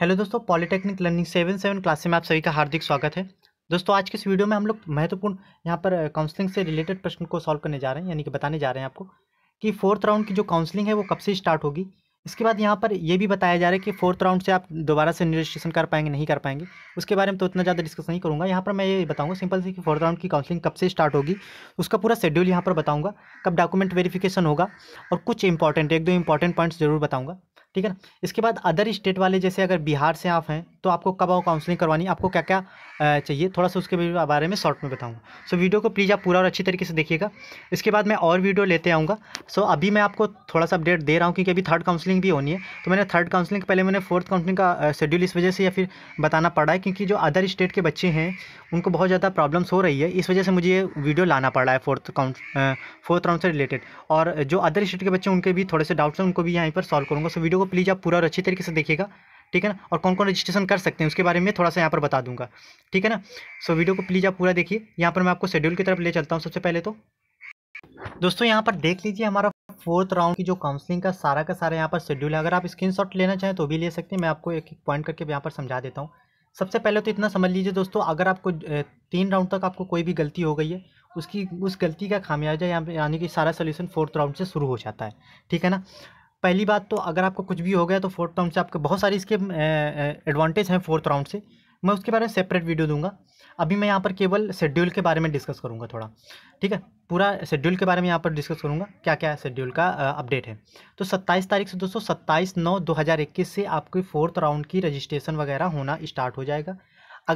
hello दोस्तों polytechnic learning seven seven class में आप सभी का हार्दिक स्वागत है दोस्तों आज के इस वीडियो में हम लोग महत्वपूर्ण यहाँ पर काउंसलिंग से रिलेटेड प्रश्न को सॉल्व करने जा रहे हैं यानी कि बताने जा रहे हैं आपको कि फोर्थ राउंड की जो काउंसलिंग है वो कब से स्टार्ट होगी इसके बाद यहाँ पर ये भी बताया जा रहा है कि फोर्थ राउंड से आप दोबारा से रजिस्ट्रेशन कर पाएंगे नहीं कर पाएंगे उसके बारे में तो उतना ज़्यादा डिस्कस नहीं करूँगा यहाँ पर मैं ये बताऊँगा सिंपल से कि फोर्थ राउंड की काउंसलिंग कब से स्टार्ट होगी उसका पूरा शेड्यूल यहाँ पर बताऊँगा कब डॉक्यूमेंट वेरीफिकेशन होगा और कुछ इंपॉर्टेंट एक दो इंपॉर्टेंट पॉइंट्स जरूर बताऊँगा ठीक है ना इसके बाद अदर स्टेट वाले जैसे अगर बिहार से आप हैं तो आपको कब आओ काउंसलिंग करवानी आपको क्या क्या चाहिए थोड़ा सा उसके बारे में शॉर्ट में बताऊंगा सो वीडियो को प्लीज़ आप पूरा और अच्छी तरीके से देखिएगा इसके बाद मैं और वीडियो लेते आऊँगा सो अभी मैं आपको थोड़ा सा अपडेट दे रहा हूँ क्योंकि अभी थर्ड काउंसलिंग भी होनी है तो मैंने थर्ड काउंसलिंग पहले मैंने फोर्थ काउंसलिंग का शेड्यूल इस वजह से या फिर बताना पड़ा है क्योंकि जो अदर स्टेट के बच्चे हैं उनको बहुत ज़्यादा प्रॉब्लम्स हो रही है इस वजह से मुझे ये वीडियो लाना पड़ा है फोर्थ काउंस फोर्थ राउंड से रिलेटेड और जो अदर स्टेट के बच्चे उनके भी थोड़े से डाउट्स हैं उनको भी यहीं पर सॉल्व करूँगा सो वीडियो को प्लीज़ आप पूरा और अच्छी तरीके से देखिएगा ठीक है ना और कौन कौन रजिस्ट्रेशन कर सकते हैं उसके बारे में थोड़ा सा यहाँ पर बता दूंगा ठीक है ना सो वीडियो को प्लीज़ आप पूरा देखिए यहाँ पर मैं आपको शेड्यूल की तरफ ले चलता हूँ सबसे पहले तो दोस्तों यहाँ पर देख लीजिए हमारा फोर्थ राउंड की जो काउंसलिंग का सारा का सारा यहाँ पर शेड्यूल है अगर आप स्क्रीनशॉट लेना चाहें तो भी ले सकते हैं मैं आपको एक एक पॉइंट करके यहाँ पर समझा देता हूँ सबसे पहले तो इतना समझ लीजिए दोस्तों अगर आपको तीन राउंड तक आपको कोई भी गलती हो गई है उसकी उस गलती का खामियाजा यहाँ यानी कि सारा सोल्यूशन फोर्थ राउंड से शुरू हो जाता है ठीक है ना पहली बात तो अगर आपको कुछ भी हो गया तो फोर्थ राउंड से आपके बहुत सारी इसके एडवांटेज हैं फोर्थ राउंड से मैं उसके बारे में सेपरेट वीडियो दूंगा अभी मैं यहाँ पर केवल शेड्यूल के बारे में डिस्कस करूँगा थोड़ा ठीक है पूरा शेड्यूल के बारे में यहाँ पर डिस्कस करूँगा क्या क्या शेड्यूल का अपडेट है तो 27 तारीख से दोस्तों सत्ताईस नौ 2021 से आपकी फोर्थ राउंड की रजिस्ट्रेशन वगैरह होना स्टार्ट हो जाएगा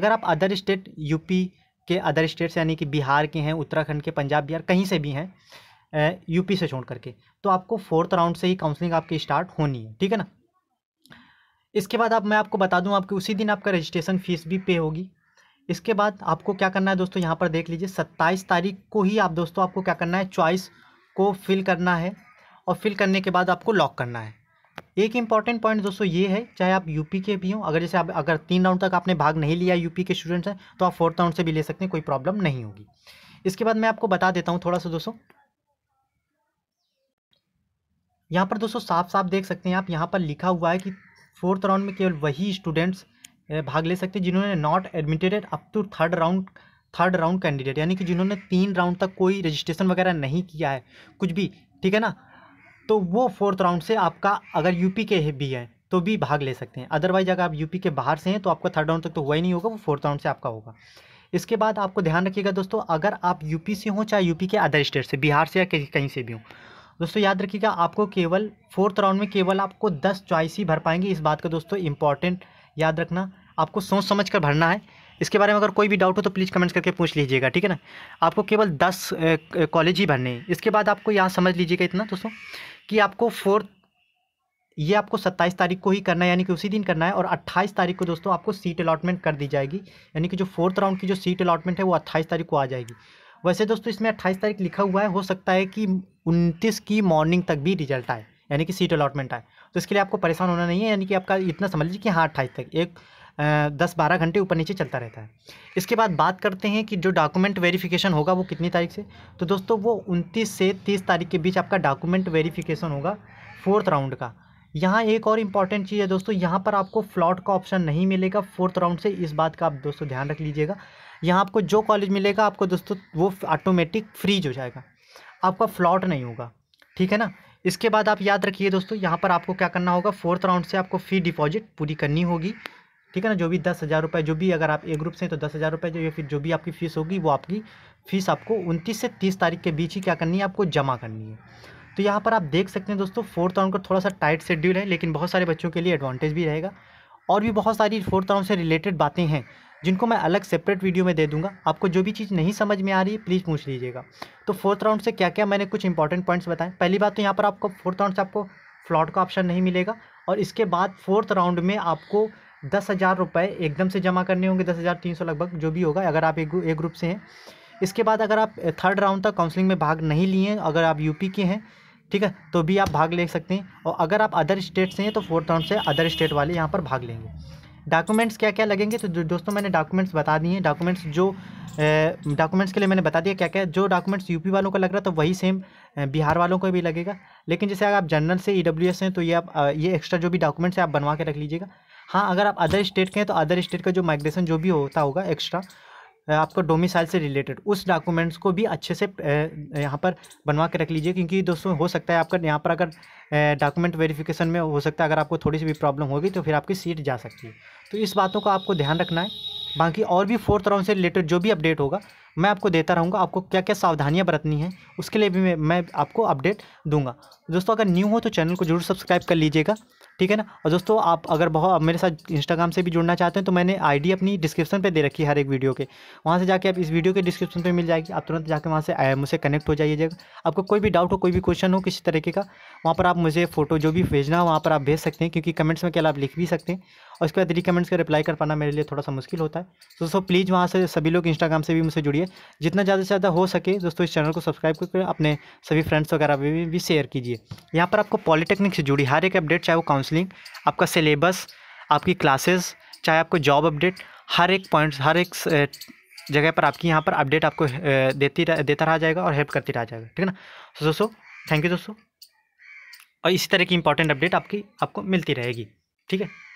अगर आप अदर स्टेट यूपी के अदर स्टेट्स यानी कि बिहार के हैं उत्तराखंड के पंजाब बिहार कहीं से भी हैं यूपी से छोड़ करके तो आपको फोर्थ राउंड से ही काउंसलिंग आपकी स्टार्ट होनी है ठीक है ना इसके बाद आप मैं आपको बता दूं आपके उसी दिन आपका रजिस्ट्रेशन फीस भी पे होगी इसके बाद आपको क्या करना है दोस्तों यहाँ पर देख लीजिए सत्ताईस तारीख को ही आप दोस्तों आपको क्या करना है चॉइस को फिल करना है और फिल करने के बाद आपको लॉक करना है एक इम्पॉर्टेंट पॉइंट दोस्तों ये है चाहे आप यूपी के भी हों अगर जैसे आप अगर तीन राउंड तक आपने भाग नहीं लिया यूपी के स्टूडेंट्स हैं तो आप फोर्थ राउंड से भी ले सकते हैं कोई प्रॉब्लम नहीं होगी इसके बाद मैं आपको बता देता हूँ थोड़ा सा दोस्तों यहाँ पर दोस्तों साफ साफ देख सकते हैं आप यहाँ पर लिखा हुआ है कि फोर्थ राउंड में केवल वही स्टूडेंट्स भाग ले सकते हैं जिन्होंने not admitted up to third round third round candidate यानी कि जिन्होंने तीन राउंड तक कोई रजिस्ट्रेशन वगैरह नहीं किया है कुछ भी ठीक है ना तो वो फोर्थ राउंड से आपका अगर यूपी के भी है तो भी भाग ले सकते हैं अदरवाइज अगर आप यूपी के बाहर से हैं तो आपका थर्ड राउंड तक तो हुआ ही नहीं होगा वो फोर्थ राउंड से आपका होगा इसके बाद आपको ध्यान रखिएगा दोस्तों अगर आप यूपी से हों चाहे यूपी के अदर स्टेट से बिहार से या कहीं से भी हों दोस्तों याद रखिएगा आपको केवल फोर्थ राउंड में केवल आपको दस चॉइस ही भर पाएंगे इस बात का दोस्तों इंपॉर्टेंट याद रखना आपको सोच समझ कर भरना है इसके बारे में अगर कोई भी डाउट हो तो प्लीज़ कमेंट्स करके पूछ लीजिएगा ठीक है ना आपको केवल दस कॉलेज ही भरने हैं इसके बाद आपको यहाँ समझ लीजिएगा इतना दोस्तों कि आपको फोर्थ ये आपको सत्ताईस तारीख को ही करना है यानी कि उसी दिन करना है और अट्ठाईस तारीख को दोस्तों आपको सीट अलाटमेंट कर दी जाएगी यानी कि जो फोर्थ राउंड की जो सीट अलाटमेंट है वो अट्ठाईस तारीख को आ जाएगी वैसे दोस्तों इसमें अट्ठाईस तारीख लिखा हुआ है हो सकता है कि उनतीस की मॉर्निंग तक भी रिजल्ट आए यानी कि सीट अलॉटमेंट आए तो इसके लिए आपको परेशान होना नहीं है यानी कि आपका इतना समझ लीजिए कि हाँ अट्ठाईस तक एक दस बारह घंटे ऊपर नीचे चलता रहता है इसके बाद बात करते हैं कि जो डॉक्यूमेंट वेरिफिकेशन होगा वो कितनी तारीख से तो दोस्तों वो उनतीस से तीस तारीख के बीच आपका डॉक्यूमेंट वेरिफिकेशन होगा फोर्थ राउंड का यहाँ एक और इम्पॉर्टेंट चीज़ है दोस्तों यहाँ पर आपको फ्लॉट का ऑप्शन नहीं मिलेगा फोर्थ राउंड से इस बात का आप दोस्तों ध्यान रख लीजिएगा यहाँ आपको जो कॉलेज मिलेगा आपको दोस्तों वो ऑटोमेटिक फ्रीज हो जाएगा आपका फ्लॉट नहीं होगा ठीक है ना इसके बाद आप याद रखिए दोस्तों यहाँ पर आपको क्या करना होगा फोर्थ राउंड से आपको फ़ी डिपॉजिट पूरी करनी होगी ठीक है ना जो भी दस हज़ार रुपये जो भी अगर आप ए ग्रुप से हैं तो दस हज़ार रुपये या फिर जो भी आपकी फ़ीस होगी वो आपकी फ़ीस आपको उनतीस से तीस तारीख के बीच ही क्या करनी है आपको जमा करनी है तो यहाँ पर आप देख सकते हैं दोस्तों फोर्थ राउंड का थोड़ा सा टाइट शेड्यूल है लेकिन बहुत सारे बच्चों के लिए एडवांटेज भी रहेगा और भी बहुत सारी फोर्थ राउंड से रिलेटेड बातें हैं जिनको मैं अलग सेपरेट वीडियो में दे दूंगा आपको जो भी चीज़ नहीं समझ में आ रही है प्लीज़ पूछ लीजिएगा तो फोर्थ राउंड से क्या क्या मैंने कुछ इंपॉर्टेंट पॉइंट्स बताएं पहली बात तो यहाँ पर आपको फोर्थ राउंड से आपको फ्लॉट का ऑप्शन नहीं मिलेगा और इसके बाद फोर्थ राउंड में आपको दस हज़ार रुपये एकदम से जमा करने होंगे दस हज़ार तीन सौ लगभग जो भी होगा अगर आप एक एक ग्रुप से हैं इसके बाद अगर आप थर्ड राउंड तक काउंसलिंग में भाग नहीं लिए अगर आप यूपी के हैं ठीक है तो भी आप भाग ले सकते हैं और अगर आप अदर स्टेट से हैं तो फोर्थ राउंड से अदर स्टेट वाले यहाँ पर भाग लेंगे डॉक्यूमेंट्स क्या क्या लगेंगे तो दोस्तों मैंने डॉक्यूमेंट्स बता दिए हैं डॉक्यूमेंट्स जो डॉक्यूमेंट्स के लिए मैंने बता दिया क्या क्या जो डॉक्यूमेंट्स यूपी वालों का लग रहा तो वही सेम बिहार वालों को भी लगेगा लेकिन जैसे अगर आप जनरल से ई डब्ल्यू एस हैं तो ये आप ये एक्स्ट्रा जो भी डॉक्यूमेंट्स है आप बनवा के रख लीजिएगा हाँ अगर आप अदर स्टेट के हैं तो अदर स्टेट का जो माइग्रेशन जो भी होता होगा एक्स्ट्रा आपको डोमिसाइल से रिलेटेड उस डॉक्यूमेंट्स को भी अच्छे से यहाँ पर बनवा के रख लीजिए क्योंकि दोस्तों हो सकता है आपका यहाँ पर अगर डॉक्यूमेंट वेरिफिकेशन में हो सकता है अगर आपको थोड़ी सी भी प्रॉब्लम होगी तो फिर आपकी सीट जा सकती है तो इस बातों का आपको ध्यान रखना है बाकी और भी फोर्थ राउंड से रिलेटेड जो भी अपडेट होगा मैं आपको देता रहूँगा आपको क्या क्या सावधानियाँ बरतनी है उसके लिए भी मैं मैं आपको अपडेट दूंगा दोस्तों अगर न्यू हो तो चैनल को जरूर सब्सक्राइब कर लीजिएगा ठीक है ना और दोस्तों आप अगर बहुत मेरे साथ इंस्टाग्राम से भी जुड़ना चाहते हैं तो मैंने आईडी अपनी डिस्क्रिप्शन पे दे रखी है हर एक वीडियो के वहाँ से जाके आप इस वीडियो के डिस्क्रिप्शन पे मिल जाएगी आप तुरंत जाके वहाँ से मुझसे कनेक्ट हो जाइएगा आपको कोई भी डाउट हो कोई भी क्वेश्चन हो किसी तरीके का वहाँ पर आप मुझे फोटो जो भी भेजना हो वहाँ पर आप भेज सकते हैं क्योंकि कमेंट्स में क्या आप लिख भी सकते हैं और उसके बाद रिकमेंड्स का रिप्लाई कर पाना मेरे लिए थोड़ा सा मुश्किल होता है तो दोस्तों प्लीज़ वहाँ से सभी लोग इंस्टाग्राम से भी मुझसे जुड़िए जितना ज़्यादा से ज़्यादा हो सके दोस्तों इस चैनल को सब्सक्राइब करके अपने सभी फ्रेंड्स वगैरह में भी, भी शेयर कीजिए यहाँ पर आपको पॉलीटेक्निक से जुड़ी हर एक अपडेट चाहे वो काउंसलिंग आपका सिलेबस आपकी क्लासेस चाहे आपको जॉब अपडेट हर एक पॉइंट्स हर एक जगह पर आपकी यहाँ पर अपडेट आपको देती देता रहा जाएगा और हेल्प करती रहा जाएगा ठीक है ना सो तो दोस्तों थैंक यू दोस्तों और इसी तरह की इंपॉर्टेंट अपडेट आपकी आपको मिलती रहेगी ठीक है